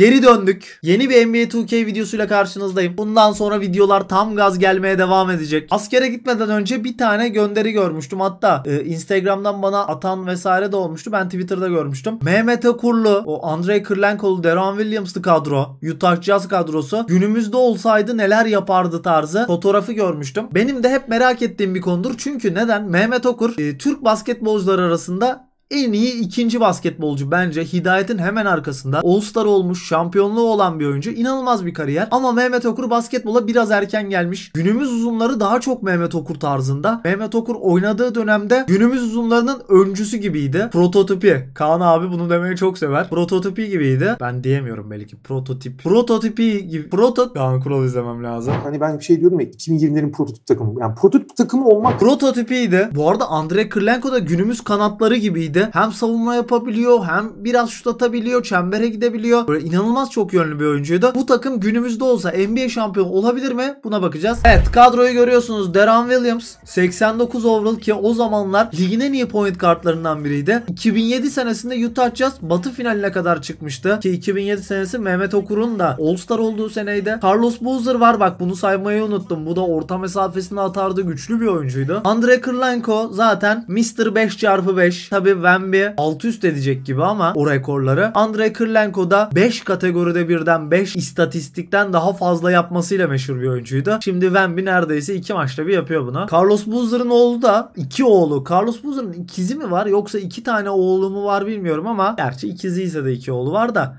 Geri döndük. Yeni bir NBA 2K videosuyla karşınızdayım. Bundan sonra videolar tam gaz gelmeye devam edecek. Askere gitmeden önce bir tane gönderi görmüştüm. Hatta e, Instagram'dan bana atan vesaire de olmuştu. Ben Twitter'da görmüştüm. Mehmet Okurlu, o Andrei Kırlenkoğlu, Deron Williams'lı kadro, Utah Jazz kadrosu. Günümüzde olsaydı neler yapardı tarzı fotoğrafı görmüştüm. Benim de hep merak ettiğim bir konudur. Çünkü neden? Mehmet Okur e, Türk basketbolcular arasında en iyi ikinci basketbolcu bence. Hidayet'in hemen arkasında All-Star olmuş, şampiyonluğu olan bir oyuncu. İnanılmaz bir kariyer. Ama Mehmet Okur basketbola biraz erken gelmiş. Günümüz uzunları daha çok Mehmet Okur tarzında. Mehmet Okur oynadığı dönemde günümüz uzunlarının öncüsü gibiydi. Prototipi. Kaan abi bunu demeyi çok sever. Prototipi gibiydi. Ben diyemiyorum belki. Prototip. Prototipi gibi. Proto... Kaan Kural izlemem lazım. Hani ben bir şey diyorum ya 2020'lerin prototip takımı. Yani prototip takımı olmak... Prototipiydi. Bu arada Andre Kırlenko da günümüz kanatları gibiydi şekilde hem savunma yapabiliyor hem biraz şut atabiliyor, çembere gidebiliyor. Böyle inanılmaz çok yönlü bir oyuncuydu. Bu takım günümüzde olsa NBA şampiyonu olabilir mi? Buna bakacağız. Evet kadroyu görüyorsunuz. Deron Williams 89 overall ki o zamanlar ligin en iyi point kartlarından biriydi. 2007 senesinde Utah Jazz batı finaline kadar çıkmıştı. Ki 2007 senesi Mehmet Okur'un da All-Star olduğu seneydi. Carlos Boozer var bak bunu saymayı unuttum. Bu da orta mesafesinde atardı. Güçlü bir oyuncuydu. Andre Kırlenko zaten Mr. 5x5. Tabi ben bir alt üst edecek gibi ama o rekorları. Andrei Kırlenko da 5 kategoride birden 5 istatistikten daha fazla yapmasıyla meşhur bir oyuncuydu. Şimdi Wemby neredeyse 2 maçta bir yapıyor bunu. Carlos Boozer'ın oğlu da 2 oğlu. Carlos Boozer'ın ikizi mi var yoksa 2 tane oğlu mu var bilmiyorum ama gerçi ikizi ise de 2 oğlu var da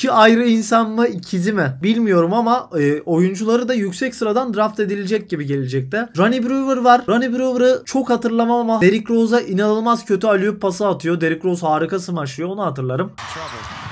iki ayrı insan mı ikizi mi bilmiyorum ama e, oyuncuları da yüksek sıradan draft edilecek gibi gelecek de. Ronnie Brewer var. Ronnie Brewer'ı çok hatırlamam ama Derrick Rose'a inanılmaz kötü alüp pası atıyor. Derrick Rose harika smaçlıyor onu hatırlarım. Trouble.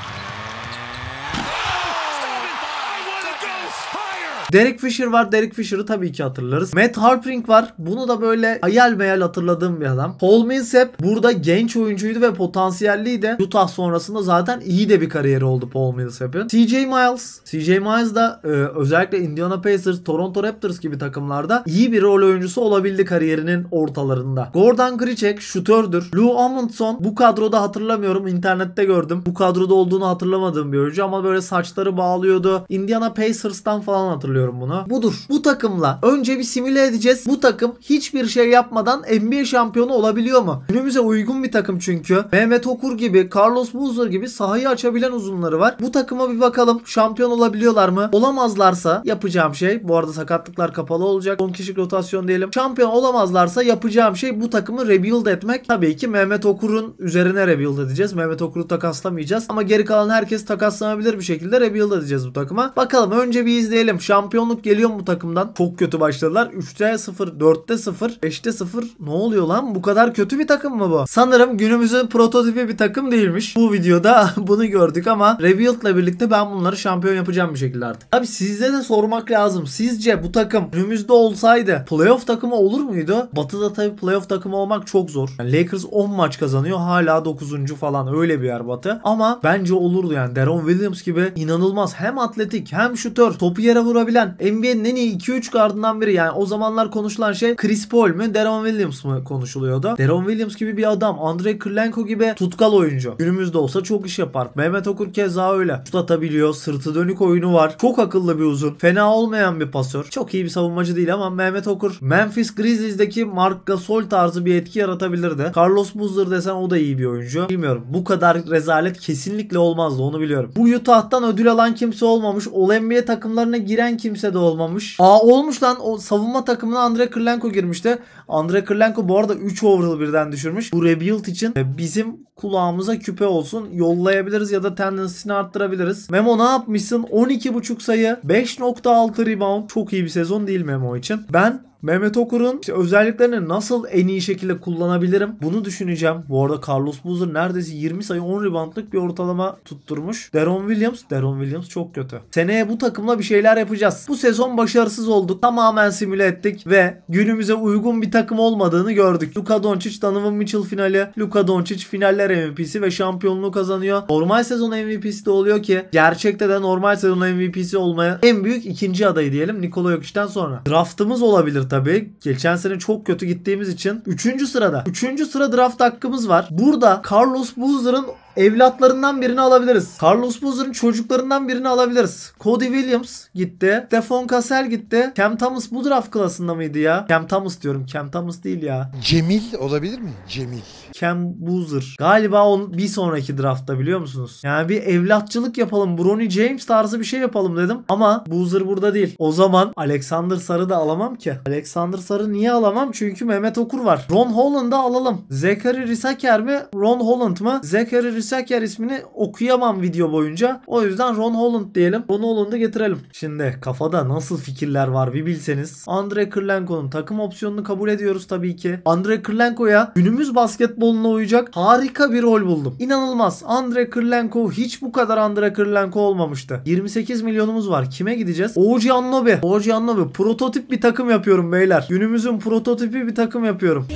Derek Fisher var. Derek Fisher'ı tabii ki hatırlarız. Matt Harpring var. Bunu da böyle hayal meyal hatırladığım bir adam. Paul Millsap burada genç oyuncuydu ve potansiyelliydi. Utah sonrasında zaten iyi de bir kariyeri oldu Paul Millsap'ın. CJ Miles. CJ Miles da e, özellikle Indiana Pacers, Toronto Raptors gibi takımlarda iyi bir rol oyuncusu olabildi kariyerinin ortalarında. Gordon Gricek şutördür. Lou Amundson bu kadroda hatırlamıyorum. internette gördüm. Bu kadroda olduğunu hatırlamadığım bir oyuncu ama böyle saçları bağlıyordu. Indiana Pacers'tan falan hatırlıyorum söylüyorum bunu. Budur. Bu takımla önce bir simüle edeceğiz. Bu takım hiçbir şey yapmadan NBA şampiyonu olabiliyor mu? Günümüze uygun bir takım çünkü. Mehmet Okur gibi, Carlos Boozer gibi sahayı açabilen uzunları var. Bu takıma bir bakalım. Şampiyon olabiliyorlar mı? Olamazlarsa yapacağım şey. Bu arada sakatlıklar kapalı olacak. 10 kişilik rotasyon diyelim. Şampiyon olamazlarsa yapacağım şey bu takımı rebuild etmek. Tabii ki Mehmet Okur'un üzerine rebuild edeceğiz. Mehmet Okur'u takaslamayacağız. Ama geri kalan herkes takaslanabilir bir şekilde rebuild edeceğiz bu takıma. Bakalım önce bir izleyelim. Şampiyon şampiyonluk geliyor mu takımdan? Çok kötü başladılar. 3'te 0, 4'te 0, 5'te 0. Ne oluyor lan? Bu kadar kötü bir takım mı bu? Sanırım günümüzün prototipi bir takım değilmiş. Bu videoda bunu gördük ama Rebuild'la birlikte ben bunları şampiyon yapacağım bir şekilde artık. Abi sizde de sormak lazım. Sizce bu takım günümüzde olsaydı playoff takımı olur muydu? Batı'da tabii playoff takımı olmak çok zor. Yani Lakers 10 maç kazanıyor. Hala 9. falan öyle bir yer Batı. Ama bence olurdu yani. Deron Williams gibi inanılmaz hem atletik hem şutör. Topu yere vurabilen edilen NBA'nin en iyi 2-3 gardından biri. Yani o zamanlar konuşulan şey Chris Paul mü Deron Williams mı konuşuluyordu. Deron Williams gibi bir adam. Andre Kırlenko gibi tutkal oyuncu. Günümüzde olsa çok iş yapar. Mehmet Okur keza öyle. Şut atabiliyor. Sırtı dönük oyunu var. Çok akıllı bir uzun. Fena olmayan bir pasör. Çok iyi bir savunmacı değil ama Mehmet Okur Memphis Grizzlies'deki Mark Gasol tarzı bir etki yaratabilirdi. Carlos Boozer desen o da iyi bir oyuncu. Bilmiyorum. Bu kadar rezalet kesinlikle olmazdı. Onu biliyorum. Bu Utah'tan ödül alan kimse olmamış. All NBA takımlarına giren kimse kimse de olmamış. Aa olmuş lan o savunma takımına Andre Kırlenko girmişti. Andre Kırlenko bu arada 3 overall birden düşürmüş. Bu rebuild için e, bizim kulağımıza küpe olsun. Yollayabiliriz ya da tendencisini arttırabiliriz. Memo ne yapmışsın? 12.5 sayı, 5.6 rebound. Çok iyi bir sezon değil Memo için. Ben Mehmet Okur'un işte özelliklerini nasıl en iyi şekilde kullanabilirim bunu düşüneceğim. Bu arada Carlos Boozer neredeyse 20 sayı 10 reboundlık bir ortalama tutturmuş. Deron Williams, Deron Williams çok kötü. Seneye bu takımla bir şeyler yapacağız. Bu sezon başarısız olduk. Tamamen simüle ettik ve günümüze uygun bir takım olmadığını gördük. Luka Doncic, Donovan Mitchell finali, Luka Doncic finaller MVP'si ve şampiyonluğu kazanıyor. Normal sezon MVP'si de oluyor ki gerçekte de normal sezon MVP'si olmaya en büyük ikinci adayı diyelim Nikola Jokic'ten sonra. Draftımız olabilir yıl tabii. Geçen sene çok kötü gittiğimiz için üçüncü sırada. üçüncü sıra draft hakkımız var. Burada Carlos Boozer'ın evlatlarından birini alabiliriz. Carlos Boozer'ın çocuklarından birini alabiliriz. Cody Williams gitti. Stefan Cassell gitti. Cam Thomas bu draft klasında mıydı ya? Cam Thomas diyorum. Cam Thomas değil ya. Cemil olabilir mi? Cemil. Cam Boozer. Galiba on, bir sonraki draftta biliyor musunuz? Yani bir evlatçılık yapalım. Brony James tarzı bir şey yapalım dedim. Ama Boozer burada değil. O zaman Alexander Sarı da alamam ki. Alexander Sarı niye alamam? Çünkü Mehmet Okur var. Ron Holland'ı alalım. Zachary Risaker mi? Ron Holland mı? Zachary Risaker Saker ismini okuyamam video boyunca. O yüzden Ron Holland diyelim. Ron Holland'ı getirelim. Şimdi kafada nasıl fikirler var bir bilseniz. Andre Kırlenko'nun takım opsiyonunu kabul ediyoruz tabii ki. Andre Kırlenko'ya günümüz basketboluna uyacak harika bir rol buldum. İnanılmaz. Andre Kırlenko hiç bu kadar Andre Kırlenko olmamıştı. 28 milyonumuz var. Kime gideceğiz? Oji Annobi. Oji Annobi. Prototip bir takım yapıyorum beyler. Günümüzün prototipi bir takım yapıyorum.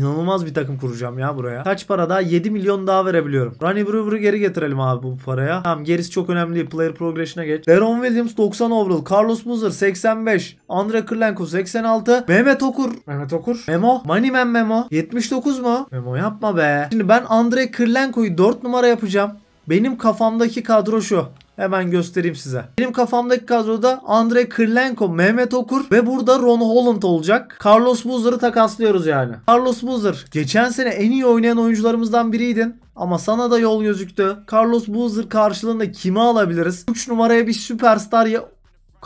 İnanılmaz bir takım kuracağım ya buraya. Kaç para daha? 7 milyon daha verebiliyorum. Ronnie Brewer'ı geri getirelim abi bu paraya. Tamam gerisi çok önemli değil. Player progression'a geç. Deron Williams 90 overall. Carlos Boozer 85. Andre Kırlenko 86. Mehmet Okur. Mehmet Okur. Memo. Moneyman Memo. 79 mu? Memo yapma be. Şimdi ben Andre Kırlenko'yu 4 numara yapacağım. Benim kafamdaki kadro şu. Hemen göstereyim size. Benim kafamdaki kadroda Andre Kırlenko, Mehmet Okur ve burada Ron Holland olacak. Carlos Boozer'ı takaslıyoruz yani. Carlos Boozer geçen sene en iyi oynayan oyuncularımızdan biriydin. Ama sana da yol gözüktü. Carlos Boozer karşılığında kimi alabiliriz? 3 numaraya bir süperstar ya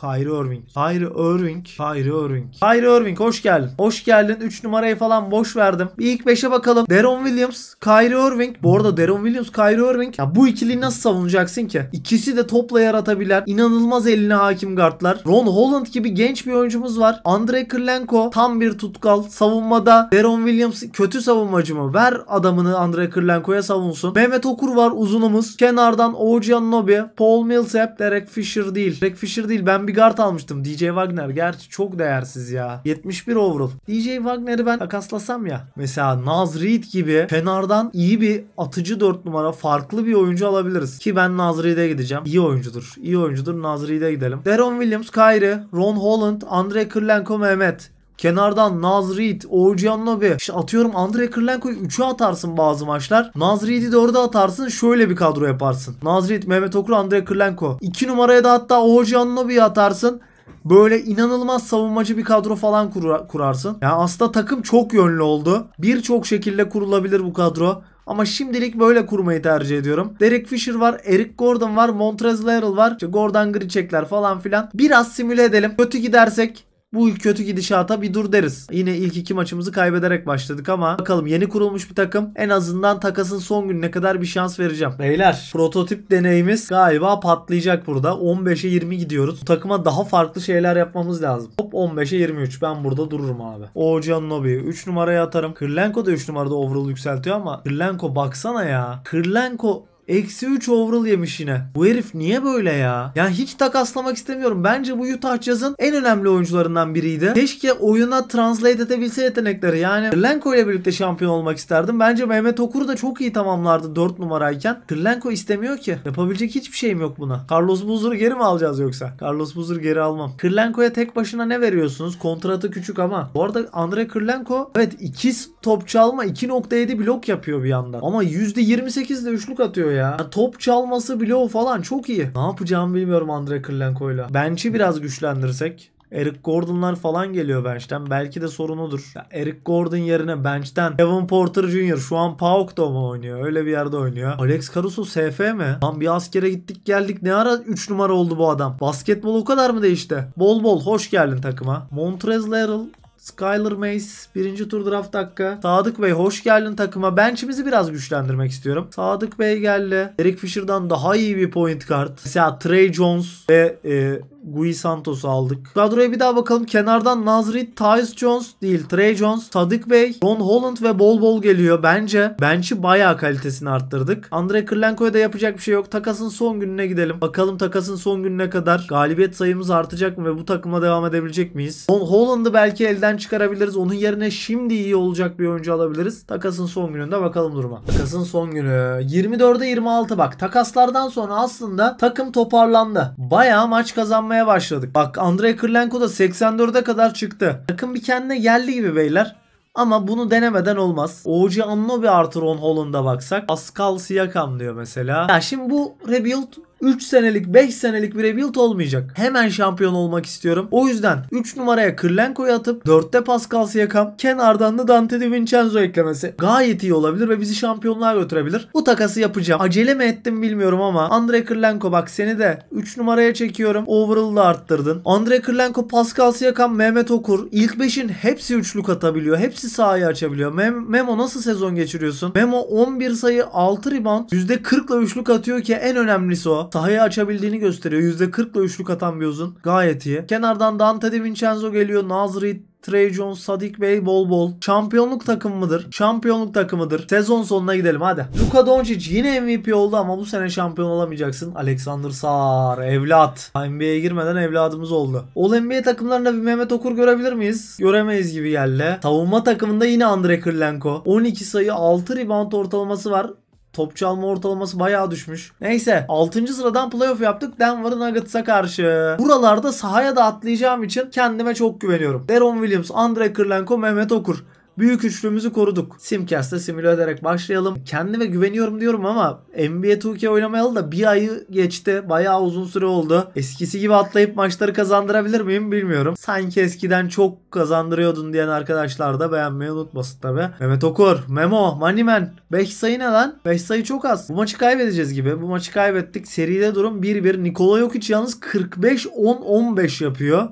Kyrie Irving. Kyrie Irving. Kyrie Irving. Kyrie Irving hoş geldin. Hoş geldin. 3 numarayı falan boş verdim. Bir ilk 5'e bakalım. Deron Williams, Kyrie Irving. Bu arada Deron Williams, Kyrie Irving. Ya bu ikiliyi nasıl savunacaksın ki? İkisi de topla yaratabilen, inanılmaz eline hakim guardlar. Ron Holland gibi genç bir oyuncumuz var. Andre Kırlenko tam bir tutkal. Savunmada Deron Williams kötü savunmacı mı? Ver adamını Andre Kırlenko'ya savunsun. Mehmet Okur var uzunumuz. Kenardan Oğuzhan Nobi, Paul Millsap, Derek Fisher değil. Derek Fisher değil. Ben bir guard almıştım. DJ Wagner. Gerçi çok değersiz ya. 71 overall. DJ Wagner'i ben takaslasam ya. Mesela Naz Reed gibi Fenar'dan iyi bir atıcı 4 numara farklı bir oyuncu alabiliriz. Ki ben Naz Reed'e gideceğim. İyi oyuncudur. İyi oyuncudur. Naz Reed'e gidelim. Deron Williams, Kyrie, Ron Holland, Andre Kırlenko, Mehmet. Kenardan Nazrid, Oğuzcanlobi, işte atıyorum Andre Kırlenko'yu 3'e atarsın bazı maçlar. Nazrid'i de orada atarsın şöyle bir kadro yaparsın. Nazrid, Mehmet Okur, Andre Kırlenko. 2 numaraya da hatta Oğuzcanlobi'yi atarsın böyle inanılmaz savunmacı bir kadro falan kur, kurarsın. Yani aslında takım çok yönlü oldu. Birçok şekilde kurulabilir bu kadro. Ama şimdilik böyle kurmayı tercih ediyorum. Derek Fisher var, Eric Gordon var, Montrezl Harrell var, işte Gordon Gricekler falan filan. Biraz simüle edelim. Kötü gidersek bu kötü gidişata bir dur deriz. Yine ilk iki maçımızı kaybederek başladık ama bakalım yeni kurulmuş bir takım. En azından takasın son gününe kadar bir şans vereceğim. Beyler prototip deneyimiz galiba patlayacak burada. 15'e 20 gidiyoruz. Bu takıma daha farklı şeyler yapmamız lazım. Hop 15'e 23. Ben burada dururum abi. Oğulcan Nobi'yi 3 numaraya atarım. Kırlenko da 3 numarada overall yükseltiyor ama Kırlenko baksana ya. Kırlenko Eksi 3 overall yemiş yine. Bu herif niye böyle ya? Yani hiç takaslamak istemiyorum. Bence bu Utah Jazz'ın en önemli oyuncularından biriydi. Keşke oyuna translate edebilse yetenekleri. Yani Kırlenko ile birlikte şampiyon olmak isterdim. Bence Mehmet Okur da çok iyi tamamlardı 4 numarayken. Kırlenko istemiyor ki. Yapabilecek hiçbir şeyim yok buna. Carlos Boozer'ı geri mi alacağız yoksa? Carlos Boozer geri almam. Kırlenko'ya tek başına ne veriyorsunuz? Kontratı küçük ama. Bu arada Andre Kırlenko evet 2 top çalma 2.7 blok yapıyor bir yandan. Ama %28 de üçlük atıyor ya. Yani top çalması bloğu falan çok iyi. Ne yapacağımı bilmiyorum Andre Kırlenko'yla. Bench'i biraz güçlendirsek. Eric Gordon'lar falan geliyor bench'ten. Belki de sorunudur. Ya Eric Gordon yerine bench'ten Kevin Porter Jr. şu an Pauk'ta mı oynuyor? Öyle bir yerde oynuyor. Alex Caruso SF mi? Lan bir askere gittik geldik. Ne ara 3 numara oldu bu adam? Basketbol o kadar mı değişti? Bol bol hoş geldin takıma. Montrez Harrell Skyler Mays birinci tur draft dakika. Sadık Bey hoş geldin takıma. Benç'imizi biraz güçlendirmek istiyorum. Sadık Bey geldi. Eric Fisher'dan daha iyi bir point kart. Mesela Trey Jones ve e, Gui Santos'u aldık. Kadroya bir daha bakalım. Kenardan Nazri, Tyus Jones değil Trey Jones, Sadık Bey, Ron Holland ve Bol Bol geliyor. Bence bench'i bayağı kalitesini arttırdık. Andre Kırlenko'ya da yapacak bir şey yok. Takasın son gününe gidelim. Bakalım takasın son gününe kadar galibiyet sayımız artacak mı ve bu takıma devam edebilecek miyiz? Ron Holland'ı belki elden çıkarabiliriz. Onun yerine şimdi iyi olacak bir oyuncu alabiliriz. Takasın son gününde bakalım duruma. Takasın son günü. 24'e 26 bak. Takaslardan sonra aslında takım toparlandı. Bayağı maç kazanmaya oynamaya başladık. Bak Andrei Kırlenko da 84'e kadar çıktı. Takım bir kendine geldi gibi beyler. Ama bunu denemeden olmaz. OG Annobi artı Ron Holland'a baksak. Pascal Siakam diyor mesela. Ya şimdi bu Rebuild 3 senelik 5 senelik bir rebuild olmayacak. Hemen şampiyon olmak istiyorum. O yüzden 3 numaraya Kırlenko'yu atıp 4'te Pascal Siakam kenardan da Dante Di Vincenzo eklemesi gayet iyi olabilir ve bizi şampiyonluğa götürebilir. Bu takası yapacağım. Acele mi ettim bilmiyorum ama Andre Kırlenko bak seni de 3 numaraya çekiyorum. Overall'ı da arttırdın. Andre Kırlenko, Pascal Siakam, Mehmet Okur ilk 5'in hepsi üçlük atabiliyor. Hepsi sahayı açabiliyor. Mem Memo nasıl sezon geçiriyorsun? Memo 11 sayı 6 rebound %40'la üçlük atıyor ki en önemlisi o sahayı açabildiğini gösteriyor. %40'la üçlük atan bir uzun. Gayet iyi. Kenardan Dante De Vincenzo geliyor. Nazri Trey Jones, Sadik Bey bol bol. Şampiyonluk takım mıdır? Şampiyonluk takımıdır. Sezon sonuna gidelim hadi. Luka Doncic yine MVP oldu ama bu sene şampiyon olamayacaksın. Alexander Sar evlat. NBA'ye girmeden evladımız oldu. Ol NBA takımlarında bir Mehmet Okur görebilir miyiz? Göremeyiz gibi geldi. Savunma takımında yine Andre Kırlenko. 12 sayı 6 rebound ortalaması var. Top çalma ortalaması bayağı düşmüş. Neyse 6. sıradan playoff yaptık Denver Nuggets'a karşı. Buralarda sahaya da atlayacağım için kendime çok güveniyorum. Deron Williams, Andre Kırlenko, Mehmet Okur büyük üçlüğümüzü koruduk. Simcast'ı simüle ederek başlayalım. Kendime güveniyorum diyorum ama NBA 2K oynamayalı da bir ayı geçti. Bayağı uzun süre oldu. Eskisi gibi atlayıp maçları kazandırabilir miyim bilmiyorum. Sanki eskiden çok kazandırıyordun diyen arkadaşlar da beğenmeyi unutmasın tabi. Mehmet Okur, Memo, Moneyman. 5 sayı ne lan? 5 sayı çok az. Bu maçı kaybedeceğiz gibi. Bu maçı kaybettik. Seride durum 1-1. Nikola Jokic yalnız 45-10-15 yapıyor.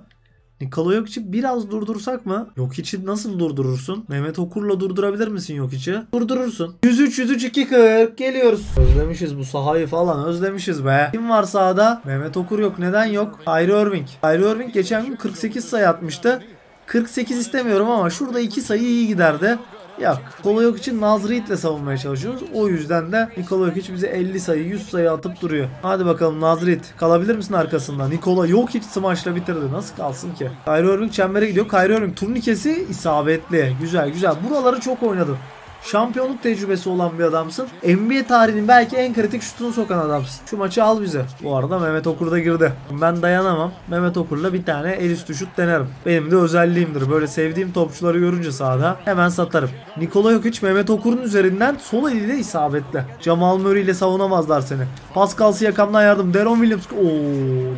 Nikola Jokic'i biraz durdursak mı? Jokic'i nasıl durdurursun? Mehmet Okur'la durdurabilir misin Jokic'i? Durdurursun. 103 103 240 geliyoruz. Özlemişiz bu sahayı falan özlemişiz be. Kim var sahada? Mehmet Okur yok. Neden yok? Kyrie Irving. Kyrie Irving geçen gün 48 sayı atmıştı. 48 istemiyorum ama şurada 2 sayı iyi giderdi. Yok. Nikolayev için Nazriyit'le savunmaya çalışıyoruz. O yüzden de Nikola Nikolayev bize 50 sayı 100 sayı atıp duruyor. Hadi bakalım Nazrit kalabilir misin arkasında? Nikola yok hiç smaçla bitirdi. Nasıl kalsın ki? Kyrie Irving çembere gidiyor. Kyrie Irving turnikesi isabetli. Güzel güzel. Buraları çok oynadı. Şampiyonluk tecrübesi olan bir adamsın. NBA tarihinin belki en kritik şutunu sokan adamsın. Şu maçı al bize. Bu arada Mehmet Okur da girdi. Ben dayanamam. Mehmet Okur'la bir tane el üstü şut denerim. Benim de özelliğimdir. Böyle sevdiğim topçuları görünce sahada hemen satarım. Nikola Jokic Mehmet Okur'un üzerinden sol eliyle isabetle. Jamal Murray ile savunamazlar seni. Pascal Siakam'dan yardım. Deron Williams. Oo,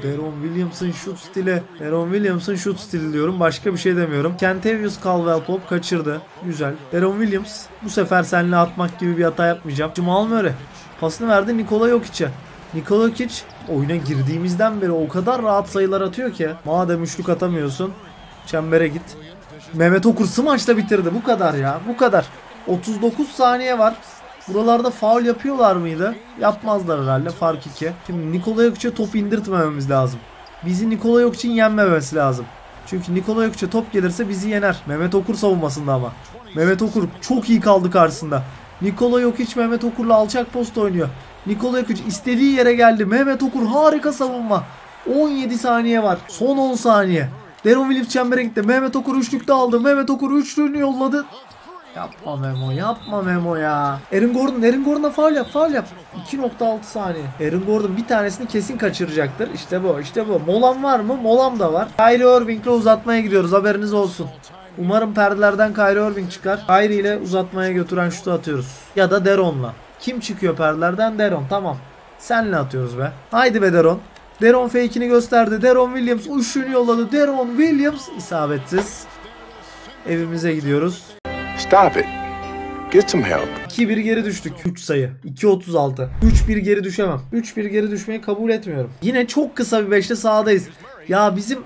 Deron Williams'ın şut stili. Deron Williams'ın şut stili diyorum. Başka bir şey demiyorum. Kentavious Caldwell top kaçırdı. Güzel. Deron Williams bu sefer seninle atmak gibi bir hata yapmayacağım. Jamal Murray pasını verdi Nikola Jokic'e. Nikola Jokic oyuna girdiğimizden beri o kadar rahat sayılar atıyor ki. Madem üçlük atamıyorsun çembere git. Mehmet Okur maçta bitirdi. Bu kadar ya. Bu kadar. 39 saniye var. Buralarda faul yapıyorlar mıydı? Yapmazlar herhalde. Fark 2. Şimdi Nikola Jokic'e top indirtmememiz lazım. Bizi Nikola Jokic'in yenmemesi lazım. Çünkü Nikola Jokić'e top gelirse bizi yener. Mehmet Okur savunmasında ama. Mehmet Okur çok iyi kaldı karşısında. Nikola Jokić Mehmet Okur'la alçak post oynuyor. Nikola Jokić istediği yere geldi. Mehmet Okur harika savunma. 17 saniye var. Son 10 saniye. Deron Williams çembere gitti. Mehmet Okur üçlükte aldı. Mehmet Okur üçlüğünü yolladı. Yapma Memo yapma Memo ya. Erin Gordon Erin Gordon'a faul yap faul yap. 2.6 saniye. Erin Gordon bir tanesini kesin kaçıracaktır. İşte bu işte bu. Molam var mı? Molam da var. Kyrie Irving'le uzatmaya gidiyoruz haberiniz olsun. Umarım perdelerden Kyrie Irving çıkar. Kyrie ile uzatmaya götüren şutu atıyoruz. Ya da Deron'la. Kim çıkıyor perdelerden? Deron tamam. Senle atıyoruz be. Haydi be Deron. Deron fake'ini gösterdi. Deron Williams uçuşunu yolladı. Deron Williams isabetsiz. Evimize gidiyoruz. Stop it. Get some help. 2-1 geri düştük. 3 sayı. 2-36. 3-1 geri düşemem. 3-1 geri düşmeyi kabul etmiyorum. Yine çok kısa bir beşte sahadayız. Ya bizim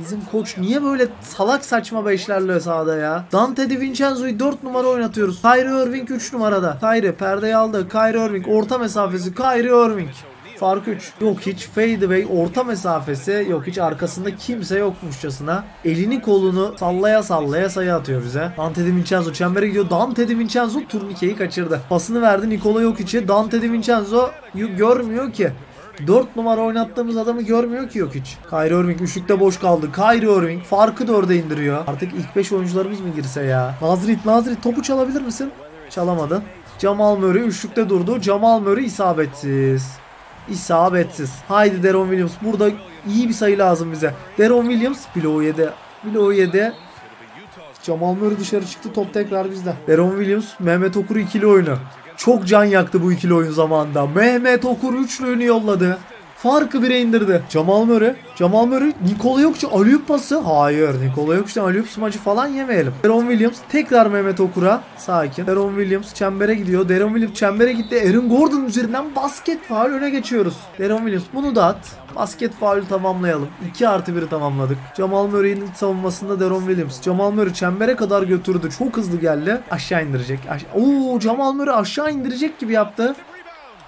Bizim koç niye böyle salak saçma beşlerle sahada ya? Dante Di Vincenzo'yu 4 numara oynatıyoruz. Kyrie Irving 3 numarada. Kyrie perdeyi aldı. Kyrie Irving orta mesafesi. Kyrie Irving. Fark 3. Yok hiç Fade fadeaway orta mesafesi yok hiç arkasında kimse yokmuşçasına. Elini kolunu sallaya sallaya sayı atıyor bize. Dante Di Vincenzo çembere gidiyor. Dante Di Vincenzo turnikeyi kaçırdı. Pasını verdi Nikola yok Jokic'e. Dante Di Vincenzo görmüyor ki. 4 numara oynattığımız adamı görmüyor ki yok hiç. Kyrie Irving üçlükte boş kaldı. Kyrie Irving farkı 4'e indiriyor. Artık ilk 5 oyuncularımız mı girse ya? Nazrit Nazrit topu çalabilir misin? Çalamadı. Jamal Murray üçlükte durdu. Jamal Murray isabetsiz isabetsiz Haydi Deron Williams. Burada iyi bir sayı lazım bize. Deron Williams bloğu yedi. Bloğu yedi. Jamal Murray dışarı çıktı. Top tekrar bizde. Deron Williams, Mehmet Okur ikili oyunu. Çok can yaktı bu ikili oyun zamanında. Mehmet Okur üçlü oyunu yolladı. Farkı bire indirdi. Jamal Murray Jamal Murray, Nikola Jokic'e Aliyup pası. Hayır Nikola Jokic'den Aliyup smacı falan yemeyelim. Deron Williams tekrar Mehmet Okur'a. Sakin. Deron Williams çembere gidiyor. Deron Williams çembere gitti. Aaron Gordon üzerinden basket faal öne geçiyoruz. Deron Williams bunu da at. Basket faulü tamamlayalım. 2 artı 1'i tamamladık. Jamal Murray'in savunmasında Deron Williams. Jamal Murray çembere kadar götürdü. Çok hızlı geldi. Aşağı indirecek. Aş Oo Jamal Murray aşağı indirecek gibi yaptı.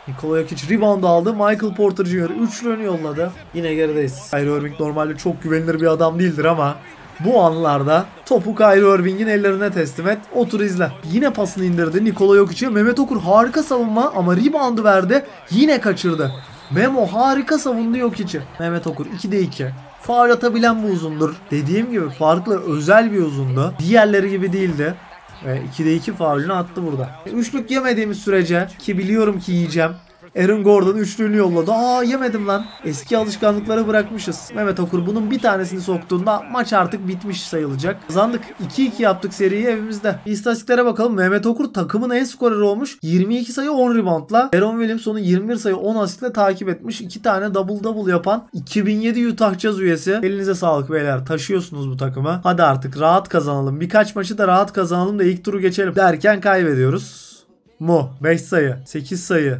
Nikola Jokic rebound aldı. Michael Porter Jr. üçlünü yolladı. Yine gerideyiz. Kyrie Irving normalde çok güvenilir bir adam değildir ama bu anlarda topu Kyrie Irving'in ellerine teslim et. Otur izle. Yine pasını indirdi Nikola Jokic'e. Mehmet Okur harika savunma ama reboundu verdi. Yine kaçırdı. Memo harika savundu Jokic'i. Mehmet Okur 2'de 2. Faul atabilen bu uzundur. Dediğim gibi farklı özel bir uzundu. Diğerleri gibi değildi. Ve 2'de 2 faulünü attı burada. Üçlük yemediğimiz sürece ki biliyorum ki yiyeceğim. Aaron Gordon üçlüğünü yolladı. Aa yemedim lan. Eski alışkanlıkları bırakmışız. Mehmet Okur bunun bir tanesini soktuğunda maç artık bitmiş sayılacak. Kazandık. 2-2 yaptık seriyi evimizde. Bir istatistiklere bakalım. Mehmet Okur takımın en skoreri olmuş. 22 sayı 10 reboundla. Aaron Williamson'u 21 sayı 10 asistle takip etmiş. 2 tane double double yapan 2007 Utah Jazz üyesi. Elinize sağlık beyler. Taşıyorsunuz bu takımı. Hadi artık rahat kazanalım. Birkaç maçı da rahat kazanalım da ilk turu geçelim derken kaybediyoruz. Mu 5 sayı, 8 sayı,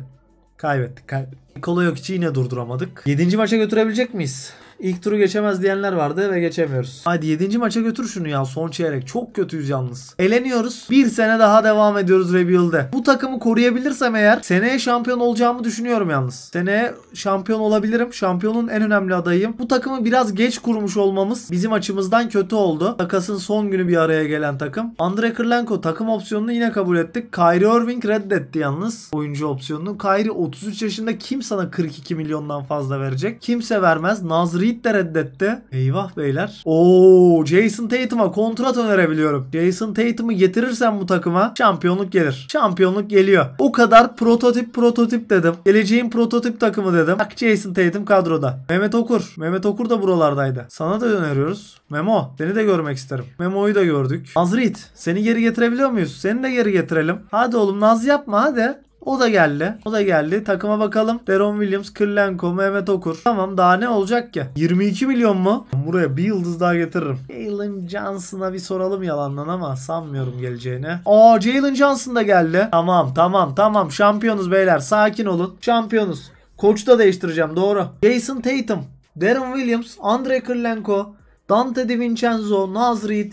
Kaybettik kaybettik. Nikola Jokic'i yine durduramadık. 7. maça götürebilecek miyiz? İlk turu geçemez diyenler vardı ve geçemiyoruz. Hadi 7. maça götür şunu ya son çeyrek. Çok kötüyüz yalnız. Eleniyoruz. Bir sene daha devam ediyoruz Rebuild'e. Bu takımı koruyabilirsem eğer seneye şampiyon olacağımı düşünüyorum yalnız. Seneye şampiyon olabilirim. Şampiyonun en önemli adayıyım. Bu takımı biraz geç kurmuş olmamız bizim açımızdan kötü oldu. Takasın son günü bir araya gelen takım. Andre Kırlenko takım opsiyonunu yine kabul ettik. Kyrie Irving reddetti yalnız oyuncu opsiyonunu. Kyrie 33 yaşında kim sana 42 milyondan fazla verecek? Kimse vermez. Nazri Embiid de reddetti. Eyvah beyler. Oo Jason Tatum'a kontrat önerebiliyorum. Jason Tatum'u getirirsen bu takıma şampiyonluk gelir. Şampiyonluk geliyor. O kadar prototip prototip dedim. Geleceğin prototip takımı dedim. Bak Jason Tatum kadroda. Mehmet Okur. Mehmet Okur da buralardaydı. Sana da öneriyoruz. Memo seni de görmek isterim. Memo'yu da gördük. Nazrit seni geri getirebiliyor muyuz? Seni de geri getirelim. Hadi oğlum naz yapma hadi. O da geldi. O da geldi. Takıma bakalım. Deron Williams, Kırlenko, Mehmet Okur. Tamam daha ne olacak ki? 22 milyon mu? Buraya bir yıldız daha getiririm. Jalen Johnson'a bir soralım yalandan ama sanmıyorum geleceğini. Aa Jalen Johnson da geldi. Tamam tamam tamam. Şampiyonuz beyler. Sakin olun. Şampiyonuz. Koçu da değiştireceğim doğru. Jason Tatum, Deron Williams, Andre Kırlenko, Dante DiVincenzo, Naz Reed,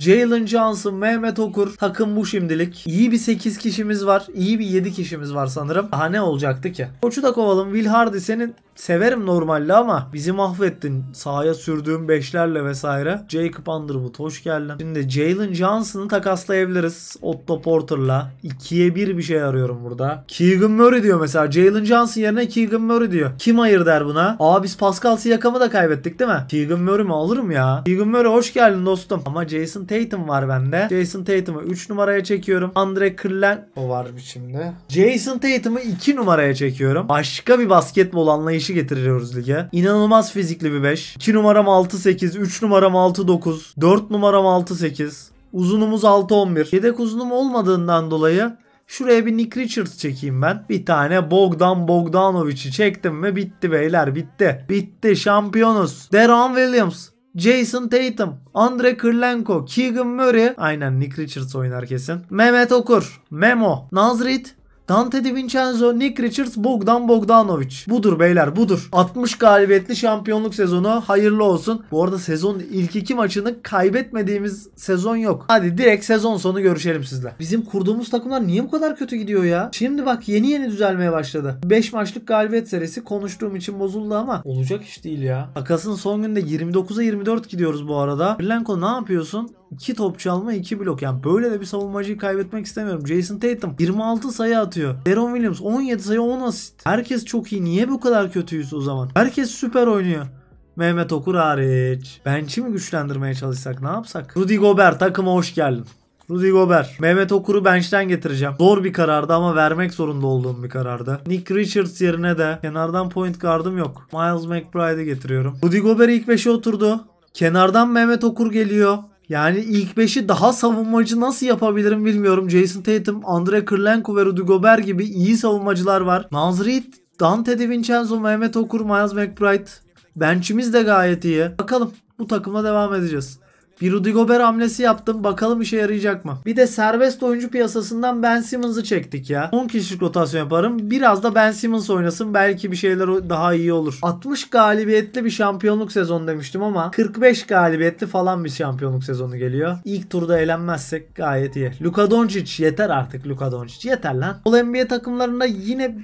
Jalen Johnson, Mehmet Okur takım bu şimdilik. İyi bir 8 kişimiz var. iyi bir 7 kişimiz var sanırım. Daha ne olacaktı ki? Koçu da kovalım. Will Hardy senin severim normalde ama bizi mahvettin. Sahaya sürdüğüm beşlerle vesaire. Jacob Underwood hoş geldin. Şimdi Jalen Johnson'ı takaslayabiliriz. Otto Porter'la. 2'ye 1 bir şey arıyorum burada. Keegan Murray diyor mesela. Jalen Johnson yerine Keegan Murray diyor. Kim hayır der buna? Aa biz Pascal Siakam'ı da kaybettik değil mi? Keegan Murray mi alırım ya? Keegan Murray hoş geldin dostum. Ama Jason Tatum var bende. Jason Tatum'u 3 numaraya çekiyorum. Andre Kırlen o var biçimde. Jason Tatum'u 2 numaraya çekiyorum. Başka bir basketbol anlayışı getiriyoruz lige. İnanılmaz fizikli bir 5. 2 numaram 6-8, 3 numaram 6-9, 4 numaram 6-8. Uzunumuz 6-11. Yedek uzunum olmadığından dolayı Şuraya bir Nick Richards çekeyim ben. Bir tane Bogdan Bogdanovic'i çektim ve bitti beyler bitti. Bitti şampiyonuz. Deron Williams Jason Tatum, Andre Kırlenko, Keegan Murray. Aynen Nick Richards oynar kesin. Mehmet Okur, Memo, Nazrit, Dante De Vincenzo, Nick Richards, Bogdan Bogdanovic. Budur beyler budur. 60 galibiyetli şampiyonluk sezonu hayırlı olsun. Bu arada sezonun ilk iki maçını kaybetmediğimiz sezon yok. Hadi direkt sezon sonu görüşelim sizle. Bizim kurduğumuz takımlar niye bu kadar kötü gidiyor ya? Şimdi bak yeni yeni düzelmeye başladı. 5 maçlık galibiyet serisi konuştuğum için bozuldu ama olacak iş değil ya. Akasın son günde 29'a 24 gidiyoruz bu arada. Blanco ne yapıyorsun? 2 top çalma 2 blok. Yani böyle de bir savunmacıyı kaybetmek istemiyorum. Jason Tatum 26 sayı atıyor. Deron Williams 17 sayı 10 asist. Herkes çok iyi. Niye bu kadar kötüyüz o zaman? Herkes süper oynuyor. Mehmet Okur hariç. Bench'i mi güçlendirmeye çalışsak ne yapsak? Rudy Gobert takıma hoş geldin. Rudy Gobert. Mehmet Okur'u bench'ten getireceğim. Zor bir karardı ama vermek zorunda olduğum bir karardı. Nick Richards yerine de kenardan point guard'ım yok. Miles McBride'i getiriyorum. Rudy Gobert ilk 5'e oturdu. Kenardan Mehmet Okur geliyor. Yani ilk beşi daha savunmacı nasıl yapabilirim bilmiyorum. Jason Tatum, Andre Kırlenko ve Rudy Gobert gibi iyi savunmacılar var. Manzrit, Dante DiVincenzo, Mehmet Okur, Miles McBride. Benchimiz de gayet iyi. Bakalım bu takımla devam edeceğiz. Bir Rudy Gobert hamlesi yaptım. Bakalım işe yarayacak mı? Bir de serbest oyuncu piyasasından Ben Simmons'ı çektik ya. 10 kişilik rotasyon yaparım. Biraz da Ben Simmons oynasın. Belki bir şeyler daha iyi olur. 60 galibiyetli bir şampiyonluk sezonu demiştim ama 45 galibiyetli falan bir şampiyonluk sezonu geliyor. İlk turda eğlenmezsek gayet iyi. Luka Doncic yeter artık Luka Doncic. Yeter lan. All NBA takımlarında yine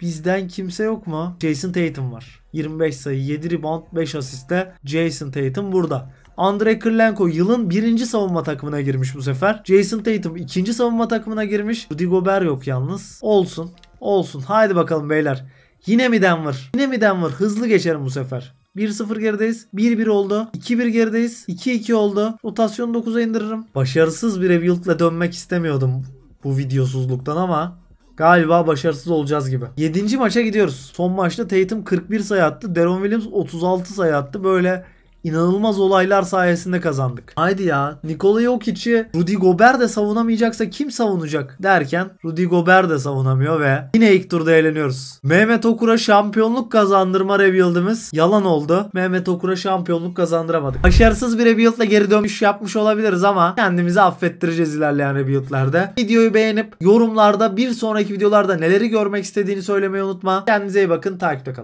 bizden kimse yok mu? Jason Tatum var. 25 sayı, 7 rebound, 5 asiste Jason Tatum burada. Andre Kırlenko yılın birinci savunma takımına girmiş bu sefer. Jason Tatum ikinci savunma takımına girmiş. Rudy Gobert yok yalnız. Olsun. Olsun. Haydi bakalım beyler. Yine mi Denver? Yine mi Denver? Hızlı geçerim bu sefer. 1-0 gerideyiz. 1-1 oldu. 2-1 gerideyiz. 2-2 oldu. Rotasyonu 9'a indiririm. Başarısız bir Rebuild'le dönmek istemiyordum bu videosuzluktan ama galiba başarısız olacağız gibi. 7. maça gidiyoruz. Son maçta Tatum 41 sayı attı. Deron Williams 36 sayı attı. Böyle inanılmaz olaylar sayesinde kazandık. Haydi ya Nikola Jokic'i Rudy Gobert de savunamayacaksa kim savunacak derken Rudy Gobert de savunamıyor ve yine ilk turda eğleniyoruz. Mehmet Okur'a şampiyonluk kazandırma rebuild'imiz yalan oldu. Mehmet Okur'a şampiyonluk kazandıramadık. Başarısız bir rebuild'la geri dönmüş yapmış olabiliriz ama kendimizi affettireceğiz ilerleyen rebuild'lerde. Videoyu beğenip yorumlarda bir sonraki videolarda neleri görmek istediğini söylemeyi unutma. Kendinize iyi bakın takipte kalın.